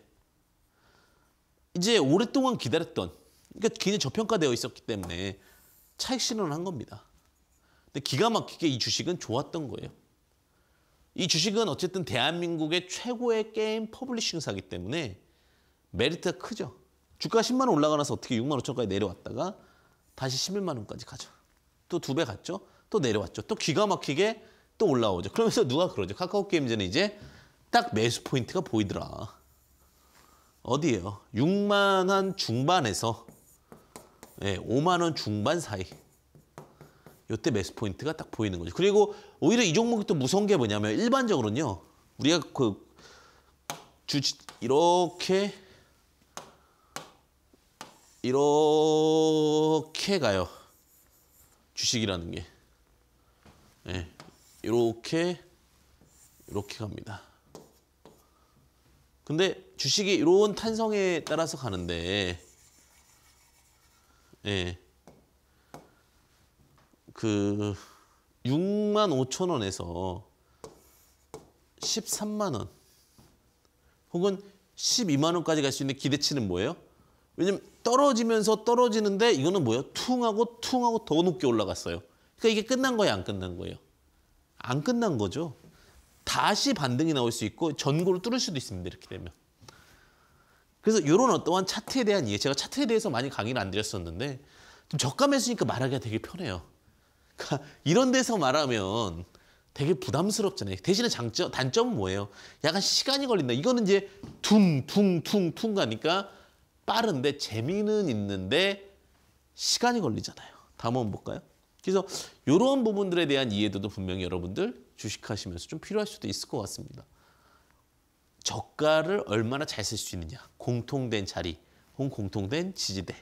이제 오랫동안 기다렸던 그러니까 굉장히 저평가되어 있었기 때문에 차익 실현을 한 겁니다. 근데 기가 막히게 이 주식은 좋았던 거예요. 이 주식은 어쨌든 대한민국의 최고의 게임 퍼블리싱사기 때문에 메리트가 크죠. 주가 10만 원 올라가면서 어떻게 6만 5천까지 내려왔다가 다시 11만 원까지 가죠. 또 두 배 갔죠. 또 내려왔죠. 또 기가 막히게 또 올라오죠. 그러면서 누가 그러죠. 카카오 게임즈는 이제 딱 매수 포인트가 보이더라. 어디예요? 6만 원 중반에서 예, 5만 원 중반 사이. 요때 매수 포인트가 딱 보이는 거죠. 그리고 오히려 이 종목이 또 무서운 게 뭐냐면 일반적으로는요. 우리가 그 주, 이렇게 이렇게 가요. 주식이라는 게. 예. 네, 이렇게 이렇게 갑니다. 근데 주식이 이런 탄성에 따라서 가는데 예. 네, 그 6만 5천 원에서 13만 원 혹은 12만 원까지 갈 수 있는 기대치는 뭐예요? 왜냐면 떨어지면서 떨어지는데 이거는 뭐예요? 퉁하고 퉁하고 더 높게 올라갔어요. 그러니까 이게 끝난 거예요? 안 끝난 거예요? 안 끝난 거죠. 다시 반등이 나올 수 있고 전고를 뚫을 수도 있습니다. 이렇게 되면. 그래서 이런 어떠한 차트에 대한 이해 제가 차트에 대해서 많이 강의를 안 드렸었는데 좀 저가 매수니까 말하기가 되게 편해요. 그러니까 이런 데서 말하면 되게 부담스럽잖아요. 대신에 장점, 단점은 뭐예요? 약간 시간이 걸린다. 이거는 이제 퉁퉁퉁퉁 가니까 빠른데 재미는 있는데 시간이 걸리잖아요. 다음 한번 볼까요? 그래서 이런 부분들에 대한 이해도도 분명히 여러분들 주식하시면서 좀 필요할 수도 있을 것 같습니다. 저가를 얼마나 잘 쓸 수 있느냐. 공통된 자리 혹은 공통된 지지대.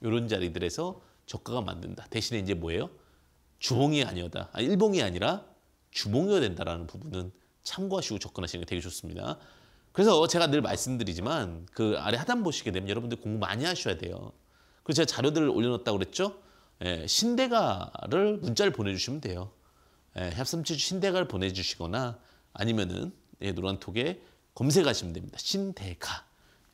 이런 자리들에서 저가가 만든다. 대신에 이제 뭐예요? 주홍이 아니었다. 아니, 일봉이 아니라 주봉이어야 된다라는 부분은 참고하시고 접근하시는 게 되게 좋습니다. 그래서 제가 늘 말씀드리지만 그 아래 하단 보시게 되면 여러분들 공부 많이 하셔야 돼요. 그리고 제가 자료들을 올려놨다고 그랬죠? 예, 신대가를 문자를 보내주시면 돼요. 예, 샵삼치 신대가를 보내주시거나 아니면은 예, 노란톡에 검색하시면 됩니다. 신대가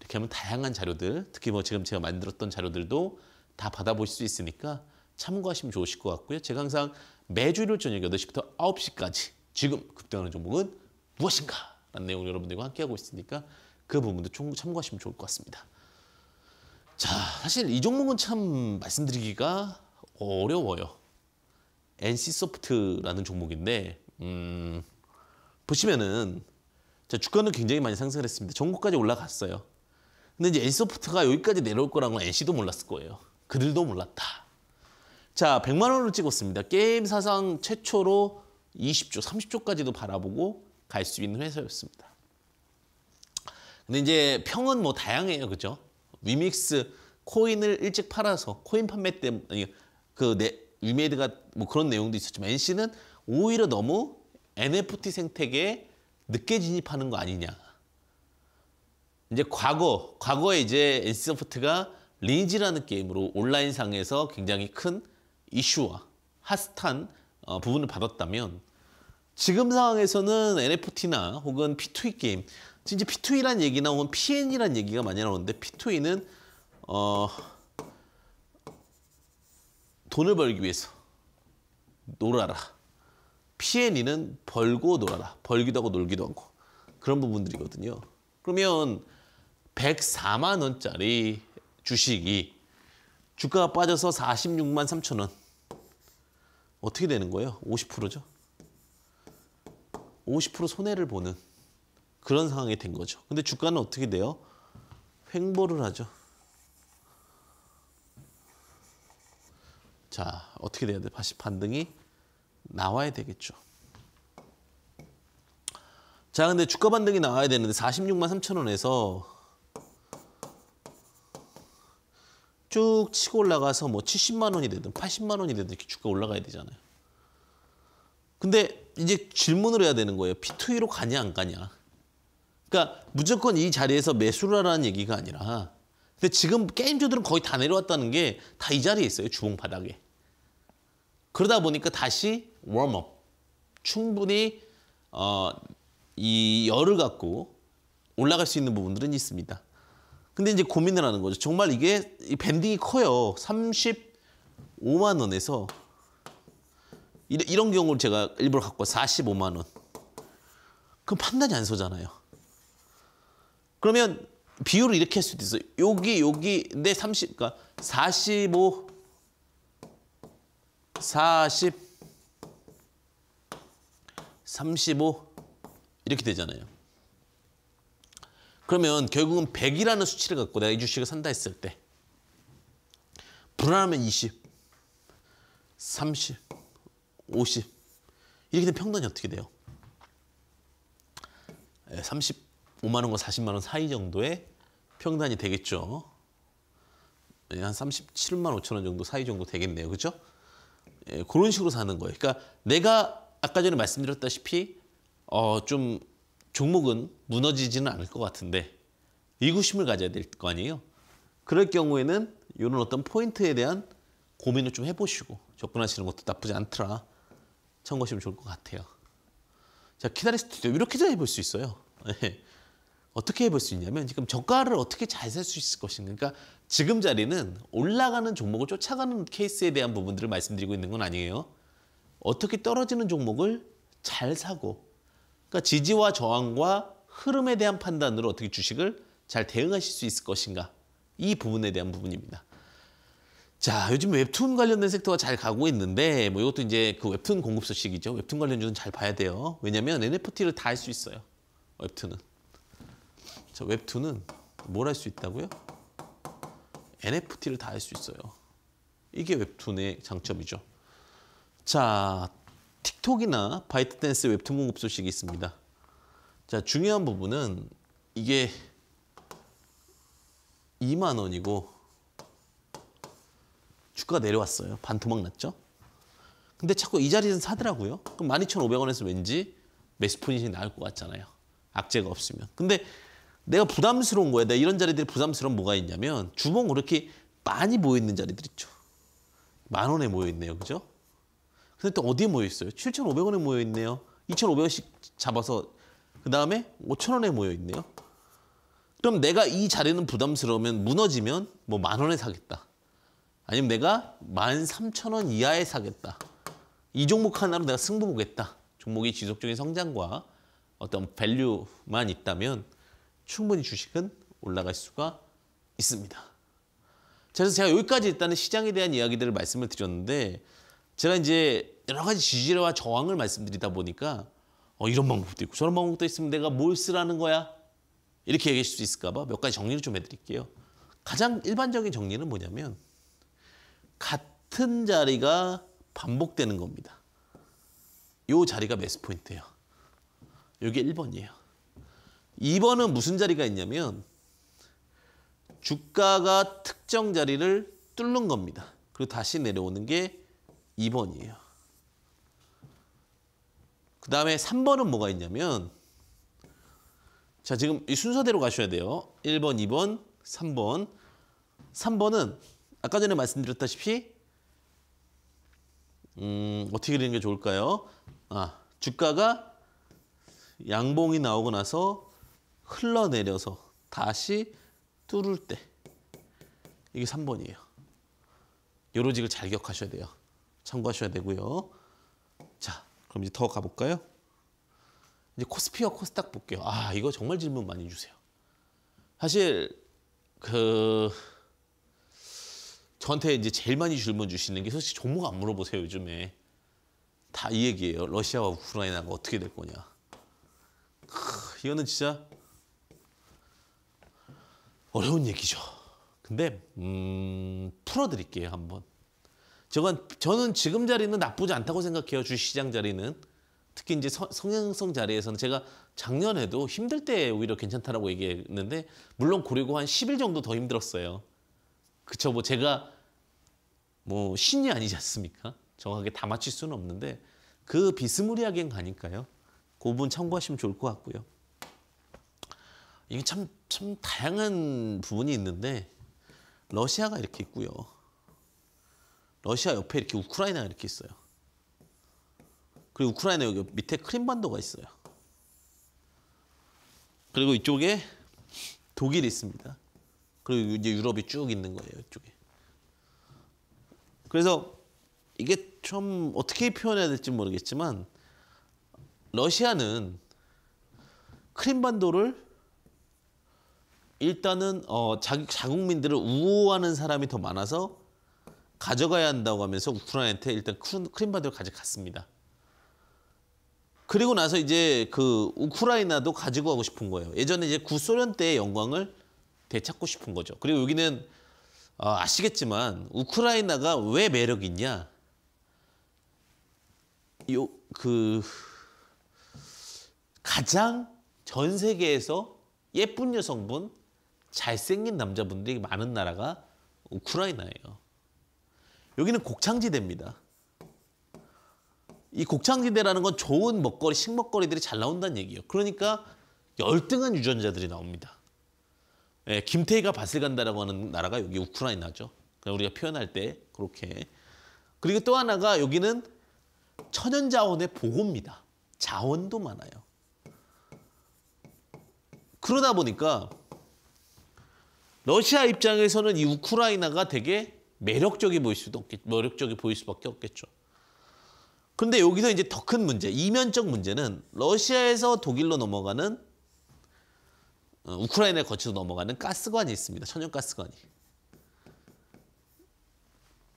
이렇게 하면 다양한 자료들 특히 뭐 지금 제가 만들었던 자료들도 다 받아보실 수 있으니까 참고하시면 좋으실 것 같고요. 제가 항상 매주 일요일 저녁 8시부터 9시까지 지금 급등하는 종목은 무엇인가? 라는 내용을 여러분들과 함께하고 있으니까 그 부분도 참고하시면 좋을 것 같습니다. 자, 사실 이 종목은 참 말씀드리기가 어려워요. NC소프트라는 종목인데 음, 보시면은 자, 주가는 굉장히 많이 상승을 했습니다. 전국까지 올라갔어요. 근데 이제 NC소프트가 여기까지 내려올 거라는 건 NC도 몰랐을 거예요. 그들도 몰랐다. 자, 100만 원을 찍었습니다. 게임 사상 최초로 20조, 30조까지도 바라보고 갈 수 있는 회사였습니다. 근데 이제 평은 뭐 다양해요. 그죠? 위믹스 코인을 일찍 팔아서 코인 판매 때문에 그 네, 위메드가뭐 그런 내용도 있었지만 NC는 오히려 너무 NFT 생태계에 늦게 진입하는 거 아니냐. 이제 과거, 과거에 이제 NC소프트가 리니지라는 게임으로 온라인상에서 굉장히 큰 이슈와 핫한 어, 부분을 받았다면 지금 상황에서는 NFT나 혹은 P2E 게임 진짜 P2E란 얘기나 혹은 PN이란 얘기가 많이 나오는데 P2E는 어, 돈을 벌기 위해서 놀아라. p n 이는 벌고 놀아라. 벌기도 하고 놀기도 하고 그런 부분들이거든요. 그러면 104만 원짜리 주식이 주가가 빠져서 46만 3천 원 어떻게 되는 거예요? 50%죠. 50% 손해를 보는 그런 상황이 된 거죠. 근데 주가는 어떻게 돼요? 횡보를 하죠. 자, 어떻게 돼야 돼? 다시 반등이 나와야 되겠죠. 자, 근데 주가 반등이 나와야 되는데 46만 3천 원에서 쭉 치고 올라가서 뭐 70만 원이 되든 80만 원이 되든 이렇게 주가 올라가야 되잖아요. 근데 이제 질문을 해야 되는 거예요. P2E로 가냐 안 가냐. 그러니까 무조건 이 자리에서 매수를 하라는 얘기가 아니라 근데 지금 게임주들은 거의 다 내려왔다는 게 다 이 자리에 있어요. 주봉 바닥에. 그러다 보니까 다시 웜업. 충분히 어, 이 열을 갖고 올라갈 수 있는 부분들은 있습니다. 근데 이제 고민을 하는 거죠. 정말 이게 이 밴딩이 커요. 35만 원에서 이런 경우를 제가 일부러 갖고 45만 원. 그럼 판단이 안 서잖아요. 그러면 비율을 이렇게 할 수도 있어요. 여기 여기 내 30, 그러니까 45, 40, 35 이렇게 되잖아요. 그러면 결국은 100이라는 수치를 갖고 내가 이 주식을 산다 했을 때 불안하면 20, 30, 50 이렇게 되면 평단이 어떻게 돼요? 35만 예, 원과 40만 원 사이 정도의 평단이 되겠죠. 예, 한 37만 5천 원 정도 사이 정도 되겠네요. 그렇죠? 그런 식으로 사는 거예요. 그러니까 내가 아까 전에 말씀드렸다시피 어, 좀 종목은 무너지지는 않을 것 같은데 의구심을 가져야 될 거 아니에요. 그럴 경우에는 이런 어떤 포인트에 대한 고민을 좀 해보시고 접근하시는 것도 나쁘지 않더라 참고하시면 좋을 것 같아요. 자, 키다리 스튜디오 이렇게 해볼 수 있어요. 네. 어떻게 해볼 수 있냐면 지금 저가를 어떻게 잘 살 수 있을 것인가 그러니까 지금 자리는 올라가는 종목을 쫓아가는 케이스에 대한 부분들을 말씀드리고 있는 건 아니에요. 어떻게 떨어지는 종목을 잘 사고 그러니까 지지와 저항과 흐름에 대한 판단으로 어떻게 주식을 잘 대응하실 수 있을 것인가 이 부분에 대한 부분입니다. 자, 요즘 웹툰 관련된 섹터가 잘 가고 있는데 뭐 이것도 이제 그 웹툰 공급 소식이죠. 웹툰 관련주는 잘 봐야 돼요. 왜냐면 NFT를 다 할 수 있어요. 웹툰은. 자, 웹툰은 뭘 할 수 있다고요? NFT를 다 할 수 있어요. 이게 웹툰의 장점이죠. 자, 틱톡이나 바이트댄스 웹툰 공급 소식이 있습니다. 자 중요한 부분은 이게 2만 원이고 주가 내려왔어요. 반토막 났죠? 근데 자꾸 이 자리에서 사더라고요. 그럼 12,500원에서 왠지 매수 포지션이 나올 것 같잖아요. 악재가 없으면. 근데 내가 부담스러운 거야. 내가 이런 자리들이 부담스러운 뭐가 있냐면 주봉 그렇게 많이 모여 있는 자리들 있죠. 만 원에 모여 있네요. 그죠? 근데 또 어디에 모여 있어요? 7,500원에 모여 있네요. 2,500원씩 잡아서 그 다음에 5,000원에 모여 있네요. 그럼 내가 이 자리는 부담스러우면 무너지면 뭐만 원에 사겠다. 아니면 내가 만 삼천 원 이하에 사겠다. 이 종목 하나로 내가 승부 보겠다. 종목이 지속적인 성장과 어떤 밸류만 있다면 충분히 주식은 올라갈 수가 있습니다. 그래서 제가 여기까지 일단은 시장에 대한 이야기들을 말씀을 드렸는데 제가 이제 여러 가지 지지와 저항을 말씀드리다 보니까 어, 이런 방법도 있고 저런 방법도 있으면 내가 뭘 쓰라는 거야? 이렇게 얘기하실 수 있을까 봐 몇 가지 정리를 좀 해드릴게요. 가장 일반적인 정리는 뭐냐면 같은 자리가 반복되는 겁니다. 이 자리가 매스 포인트예요. 이게 1번이에요. 2번은 무슨 자리가 있냐면 주가가 특정 자리를 뚫는 겁니다. 그리고 다시 내려오는 게 2번이에요. 그 다음에 3번은 뭐가 있냐면 자 지금 이 순서대로 가셔야 돼요. 1번, 2번, 3번. 3번은 아까 전에 말씀드렸다시피 음, 어떻게 되는 게 좋을까요? 아, 주가가 양봉이 나오고 나서 흘러내려서 다시 뚫을 때 이게 3번이에요. 요로직을 잘 기억하셔야 돼요. 참고하셔야 되고요. 자, 그럼 이제 더 가볼까요? 이제 코스피와 코스닥 볼게요. 아, 이거 정말 질문 많이 주세요. 사실 그 저한테 이제 제일 많이 질문 주시는 게 솔직히 종목 안 물어보세요 요즘에 다 이 얘기예요. 러시아와 우크라이나가 어떻게 될 거냐. 크, 이거는 진짜 어려운 얘기죠. 근데 음, 풀어드릴게요 한번. 저건 저는 지금 자리는 나쁘지 않다고 생각해요. 주시장 자리는. 특히 이제 성향성 자리에서는 제가 작년에도 힘들 때 오히려 괜찮다라고 얘기했는데 물론 고리고 한 10일 정도 더 힘들었어요. 그쵸 뭐 제가 뭐 신이 아니지 않습니까? 정확하게 다 맞출 수는 없는데 그 비스무리하게 가니까요. 그 부분 참고하시면 좋을 것 같고요. 이게 참, 참 다양한 부분이 있는데 러시아가 이렇게 있고요. 러시아 옆에 이렇게 우크라이나가 이렇게 있어요. 그리고 우크라이나 여기 밑에 크림반도가 있어요. 그리고 이쪽에 독일이 있습니다. 그리고 이제 유럽이 쭉 있는 거예요, 이쪽에. 그래서 이게 좀 어떻게 표현해야 될지 모르겠지만 러시아는 크림반도를 일단은 어, 자, 국민들을 우호하는 사람이 더 많아서 가져가야 한다고 하면서 우크라이나한테 일단 크림바드를 가져갔습니다. 그리고 나서 이제 그 우크라이나도 가지고 가고 싶은 거예요. 예전에 이제 구소련 때의 영광을 되찾고 싶은 거죠. 그리고 여기는 아, 아시겠지만 우크라이나가 왜매력 있냐? 요 그 가장 전 세계에서 예쁜 여성분, 잘생긴 남자분들이 많은 나라가 우크라이나예요. 여기는 곡창지대입니다. 이 곡창지대라는 건 좋은 먹거리, 식먹거리들이 잘 나온다는 얘기예요. 그러니까 열등한 유전자들이 나옵니다. 예, 김태희가 밭을 간다라고 하는 나라가 여기 우크라이나죠. 그러니까 우리가 표현할 때 그렇게. 그리고 또 하나가 여기는 천연자원의 보고입니다. 자원도 많아요. 그러다 보니까 러시아 입장에서는 이 우크라이나가 되게 매력적이 보일 수도 없겠, 매력적이 보일 수밖에 없겠죠. 근데 여기서 이제 더 큰 문제, 이면적 문제는 러시아에서 독일로 넘어가는 어, 우크라이나를 거쳐서 넘어가는 가스관이 있습니다. 천연가스관이.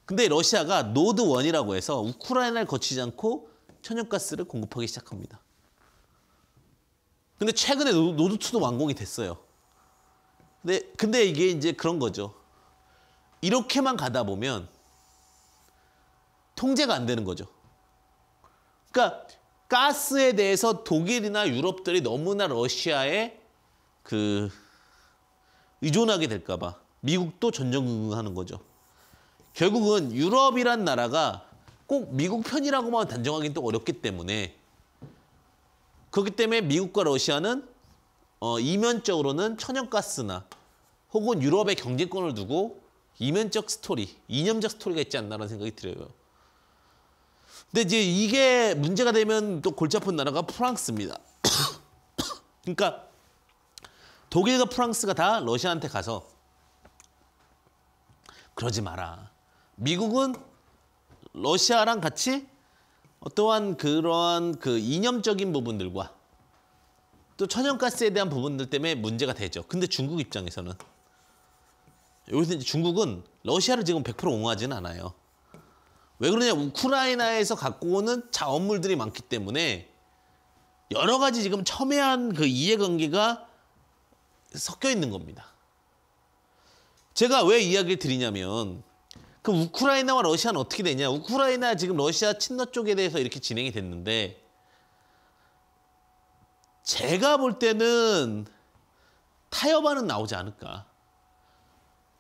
근데 러시아가 노드 원이라고 해서 우크라이나를 거치지 않고 천연가스를 공급하기 시작합니다. 근데 최근에 노드2도 완공이 됐어요. 근데, 근데 이게 이제 그런 거죠. 이렇게만 가다 보면 통제가 안 되는 거죠. 그러니까 가스에 대해서 독일이나 유럽들이 너무나 러시아에 그 의존하게 될까 봐 미국도 전전긍긍하는 거죠. 결국은 유럽이란 나라가 꼭 미국 편이라고만 단정하기는 또 어렵기 때문에 그렇기 때문에 미국과 러시아는 어, 이면적으로는 천연가스나 혹은 유럽의 경제권을 두고 이면적 스토리, 이념적 스토리가 있지 않나라는 생각이 들어요. 근데 이제 이게 문제가 되면 또 골치 아픈 나라가 프랑스입니다. 그러니까 독일과 프랑스가 다 러시아한테 가서 그러지 마라. 미국은 러시아랑 같이 어떠한 그러한 그 이념적인 부분들과 또 천연가스에 대한 부분들 때문에 문제가 되죠. 근데 중국 입장에서는 여기서 이제 중국은 러시아를 지금 100% 옹호하지는 않아요. 왜 그러냐? 우크라이나에서 갖고 오는 자원물들이 많기 때문에 여러 가지 지금 첨예한 그 이해관계가 섞여 있는 겁니다. 제가 왜 이야기를 드리냐면 그 우크라이나와 러시아는 어떻게 되냐? 우크라이나 지금 러시아 친러 쪽에 대해서 이렇게 진행이 됐는데 제가 볼 때는 타협안은 나오지 않을까.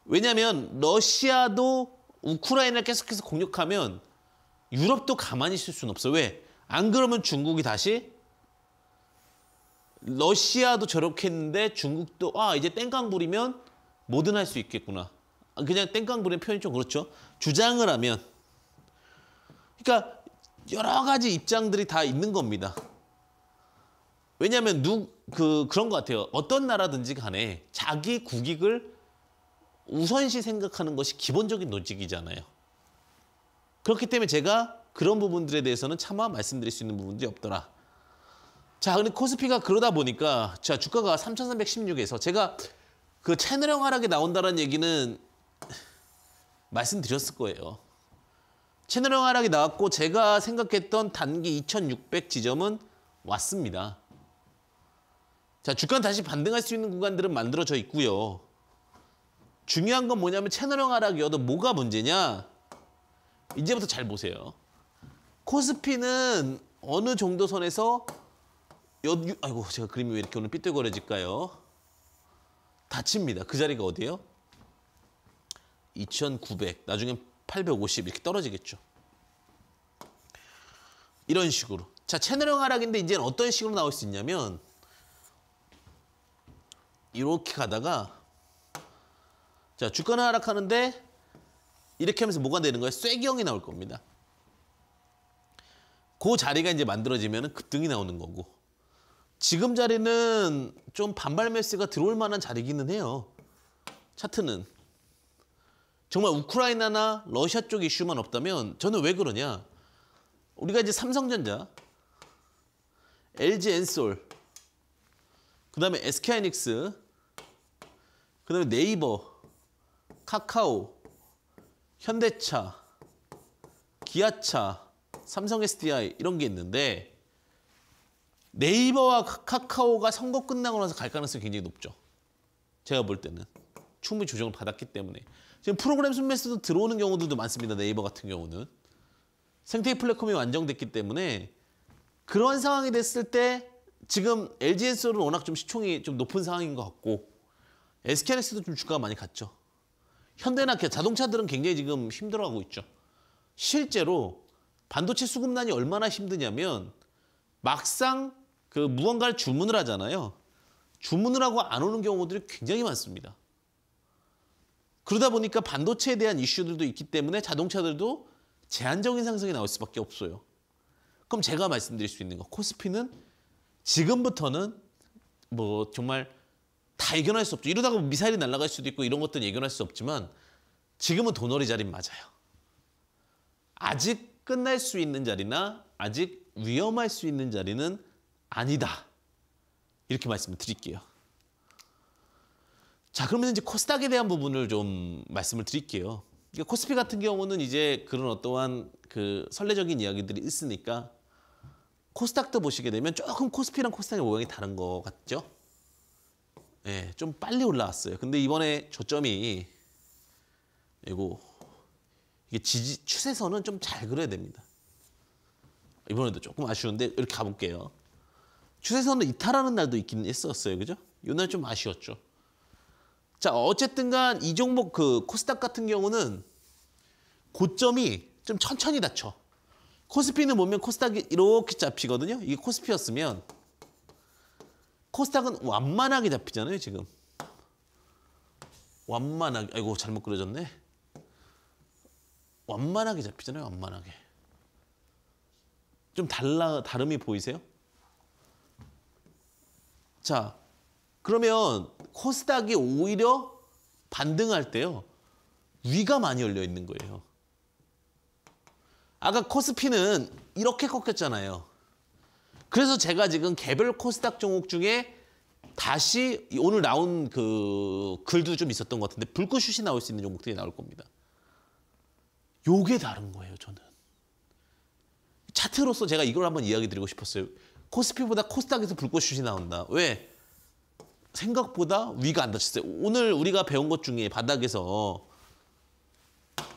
왜냐하면 러시아도 우크라이나를 계속해서 공격하면 유럽도 가만히 있을 수는 없어. 왜? 안 그러면 중국이 다시 러시아도 저렇게 했는데 중국도 아 이제 땡깡 부리면 뭐든 할 수 있겠구나. 아, 그냥 땡깡 부리는 표현이 좀 그렇죠. 주장을 하면 그러니까 여러 가지 입장들이 다 있는 겁니다. 왜냐하면 누, 그, 그런 것 같아요. 어떤 나라든지 간에 자기 국익을 우선시 생각하는 것이 기본적인 논직이잖아요. 그렇기 때문에 제가 그런 부분들에 대해서는 차마 말씀드릴 수 있는 부분들이 없더라. 자, 근데 코스피가 그러다 보니까 자 주가가 3,316에서 제가 그 채널형 하락이 나온다라는 얘기는 말씀드렸을 거예요. 채널형 하락이 나왔고 제가 생각했던 단기 2,600 지점은 왔습니다. 자, 주가는 다시 반등할 수 있는 구간들은 만들어져 있고요. 중요한 건 뭐냐면 채널형 하락이어도 뭐가 문제냐? 이제부터 잘 보세요. 코스피는 어느 정도 선에서 여, 아이고 제가 그림이 왜 이렇게 오늘 삐뚤거려질까요? 다칩니다. 그 자리가 어디예요? 2,900, 나중엔 850 이렇게 떨어지겠죠. 이런 식으로. 자, 채널형 하락인데 이제는 어떤 식으로 나올 수 있냐면 이렇게 가다가 자, 주가는 하락하는데 이렇게 하면서 뭐가 되는 거예요? 쐐기형이 나올 겁니다. 그 자리가 이제 만들어지면 급등이 나오는 거고 지금 자리는 좀 반발 매스가 들어올 만한 자리기는 해요. 차트는. 정말 우크라이나나 러시아 쪽 이슈만 없다면 저는 왜 그러냐. 우리가 이제 삼성전자, LG 엔솔, 그 다음에 SK하이닉스, 그 다음에 네이버 카카오, 현대차, 기아차, 삼성 SDI 이런 게 있는데 네이버와 카카오가 선거 끝나고 나서 갈 가능성이 굉장히 높죠. 제가 볼 때는 충분히 조정을 받았기 때문에 지금 프로그램 순매수도 들어오는 경우들도 많습니다. 네이버 같은 경우는 생태계 플랫폼이 완정됐기 때문에 그런 상황이 됐을 때 지금 LG엔솔은 워낙 좀 시총이 좀 높은 상황인 것 같고 SKNX도 좀 주가가 많이 갔죠. 현대나 자동차들은 굉장히 지금 힘들어하고 있죠. 실제로 반도체 수급난이 얼마나 힘드냐면 막상 그 무언가를 주문을 하잖아요. 주문을 하고 안 오는 경우들이 굉장히 많습니다. 그러다 보니까 반도체에 대한 이슈들도 있기 때문에 자동차들도 제한적인 상승이 나올 수밖에 없어요. 그럼 제가 말씀드릴 수 있는 거 코스피는 지금부터는 뭐 정말 다 예견할 수 없죠. 이러다가 미사일이 날아갈 수도 있고 이런 것들은 예견할 수 없지만 지금은 도너리 자리는 맞아요. 아직 끝날 수 있는 자리나 아직 위험할 수 있는 자리는 아니다. 이렇게 말씀을 드릴게요. 자, 그러면 이제 코스닥에 대한 부분을 좀 말씀을 드릴게요. 코스피 같은 경우는 이제 그런 어떠한 그 선례적인 이야기들이 있으니까 코스닥도 보시게 되면 조금 코스피랑 코스닥의 모양이 다른 것 같죠? 예, 좀 빨리 올라왔어요. 근데 이번에 저점이 이거 이게 지지 추세선은 좀 잘 그려야 됩니다. 이번에도 조금 아쉬운데 이렇게 가볼게요. 추세선은 이탈하는 날도 있긴 했었어요. 그죠? 이 날 좀 아쉬웠죠. 자, 어쨌든 간이 종목 그 코스닥 같은 경우는 고점이 좀 천천히 닫혀. 코스피는 보면 코스닥이 이렇게 잡히거든요. 이게 코스피였으면 코스닥은 완만하게 잡히잖아요 지금 완만하게 아이고 잘못 그려졌네 완만하게 잡히잖아요 완만하게 좀 달라 다름이 보이세요? 자 그러면 코스닥이 오히려 반등할 때요 위가 많이 열려 있는 거예요 아까 코스피는 이렇게 꺾였잖아요 그래서 제가 지금 개별 코스닥 종목 중에 다시 오늘 나온 그 글도 좀 있었던 것 같은데 불꽃슛이 나올 수 있는 종목들이 나올 겁니다. 요게 다른 거예요, 저는. 차트로서 제가 이걸 한번 이야기 드리고 싶었어요. 코스피보다 코스닥에서 불꽃슛이 나온다. 왜? 생각보다 위가 안 닫혔어요. 오늘 우리가 배운 것 중에 바닥에서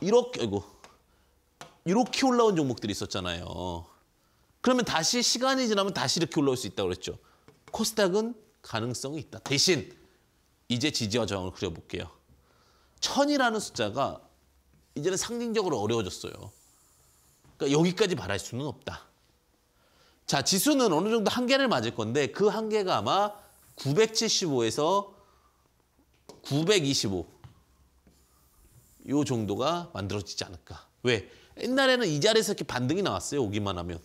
이렇게 이고 이렇게 올라온 종목들이 있었잖아요. 그러면 다시 시간이 지나면 다시 이렇게 올라올 수 있다고 그랬죠. 코스닥은 가능성이 있다. 대신 이제 지지와 저항을 그려볼게요. 천이라는 숫자가 이제는 상징적으로 어려워졌어요. 그러니까 여기까지 바랄 수는 없다. 자, 지수는 어느 정도 한계를 맞을 건데 그 한계가 아마 975에서 925요 정도가 만들어지지 않을까. 왜? 옛날에는 이 자리에서 이렇게 반등이 나왔어요. 오기만 하면.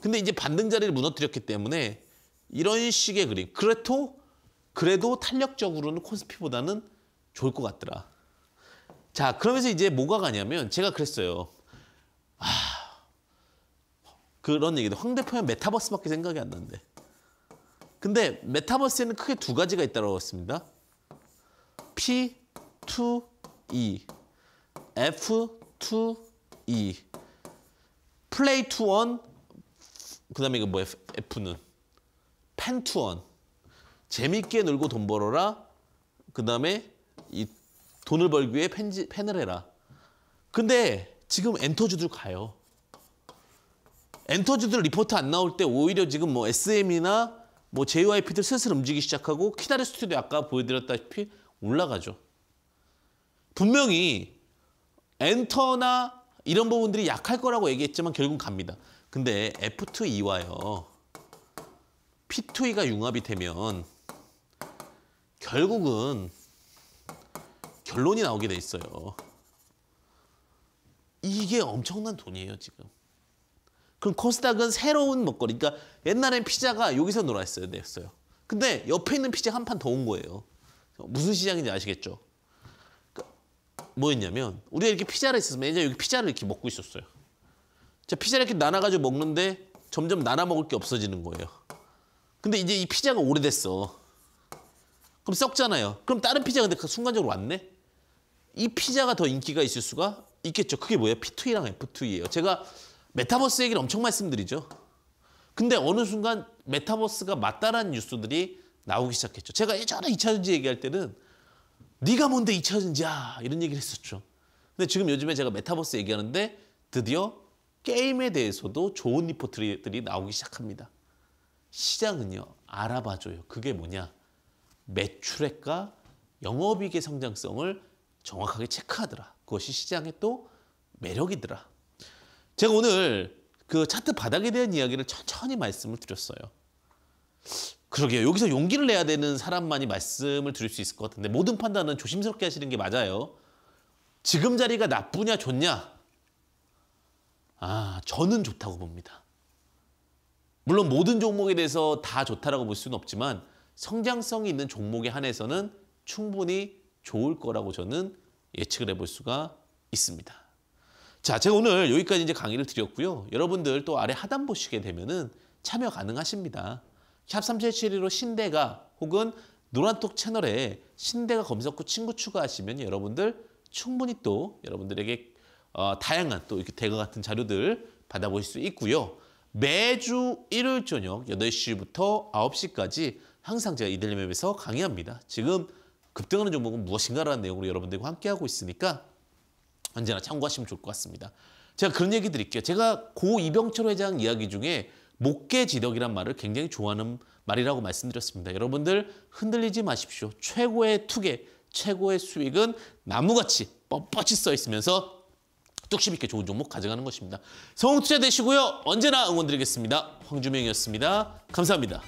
근데 이제 반등 자리를 무너뜨렸기 때문에 이런 식의 그림. 그래도 그래도 탄력적으로는 콘스피보다는 좋을 것 같더라. 자, 그러면서 이제 뭐가 가냐면 제가 그랬어요. 아, 그런 얘기도 황 대표는 메타버스밖에 생각이 안 나는데. 근데 메타버스에는 크게 두 가지가 있다고 했습니다. P, 2, E, F, 2, E, p l 플레이 투 원, 그 다음에 이거 뭐 F, F는 펜투원 재밌게 놀고 돈 벌어라 그 다음에 이 돈을 벌기 위해 펜지, 펜을 해라 근데 지금 엔터주들 가요 엔터주들 리포트 안 나올 때 오히려 지금 뭐 SM이나 뭐 JYP들 슬슬 움직이기 시작하고 키다리 스튜디오 아까 보여드렸다시피 올라가죠 분명히 엔터나 이런 부분들이 약할 거라고 얘기했지만 결국 갑니다 근데 F2E와요. P2E가 융합이 되면 결국은 결론이 나오게 돼 있어요. 이게 엄청난 돈이에요, 지금. 그럼 코스닥은 새로운 먹거리. 그러니까 옛날엔 피자가 여기서 놀았어요, 됐어요. 근데 옆에 있는 피자 한 판 더 온 거예요. 무슨 시장인지 아시겠죠? 그러니까 뭐였냐면 우리가 이렇게 피자를 있었으면 예전에 여기 피자를 이렇게 먹고 있었어요. 피자 이렇게 나눠가지고 먹는데 점점 나눠 먹을 게 없어지는 거예요. 근데 이제 이 피자가 오래됐어. 그럼 썩잖아요. 그럼 다른 피자가 근데 그 순간적으로 왔네? 이 피자가 더 인기가 있을 수가 있겠죠. 그게 뭐예요? P2랑 F2예요. 제가 메타버스 얘기를 엄청 말씀드리죠. 근데 어느 순간 메타버스가 맞다라는 뉴스들이 나오기 시작했죠. 제가 예전에 2차전지 얘기할 때는 네가 뭔데 2차전지야 이런 얘기를 했었죠. 근데 지금 요즘에 제가 메타버스 얘기하는데 드디어 게임에 대해서도 좋은 리포트들이 나오기 시작합니다. 시장은요. 알아봐줘요. 그게 뭐냐. 매출액과 영업이익의 성장성을 정확하게 체크하더라. 그것이 시장의 또 매력이더라. 제가 오늘 그 차트 바닥에 대한 이야기를 천천히 말씀을 드렸어요. 그러게요. 여기서 용기를 내야 되는 사람만이 말씀을 드릴 수 있을 것 같은데 모든 판단은 조심스럽게 하시는 게 맞아요. 지금 자리가 나쁘냐 좋냐 아, 저는 좋다고 봅니다. 물론 모든 종목에 대해서 다 좋다라고 볼 수는 없지만 성장성이 있는 종목에 한해서는 충분히 좋을 거라고 저는 예측을 해볼 수가 있습니다. 자, 제가 오늘 여기까지 이제 강의를 드렸고요. 여러분들 또 아래 하단 보시게 되면은 참여 가능하십니다. 샵 3772로 신대가 혹은 노란톡 채널에 신대가 검색 후 친구 추가하시면 여러분들 충분히 또 여러분들에게 어, 다양한 또 이렇게 대과 같은 자료들 받아보실 수 있고요. 매주 일요일 저녁 8시부터 9시까지 항상 제가 이들리맵에서 강의합니다. 지금 급등하는 종목은 무엇인가라는 내용으로 여러분들과 함께하고 있으니까 언제나 참고하시면 좋을 것 같습니다. 제가 그런 얘기 드릴게요. 제가 고 이병철 회장 이야기 중에 목계지덕이란 말을 굉장히 좋아하는 말이라고 말씀드렸습니다. 여러분들 흔들리지 마십시오. 최고의 투계, 최고의 수익은 나무같이 뻣뻣이 써 있으면서 뚝심 있게 좋은 종목 가져가는 것입니다. 성공 투자 되시고요. 언제나 응원드리겠습니다. 황주명이었습니다. 감사합니다.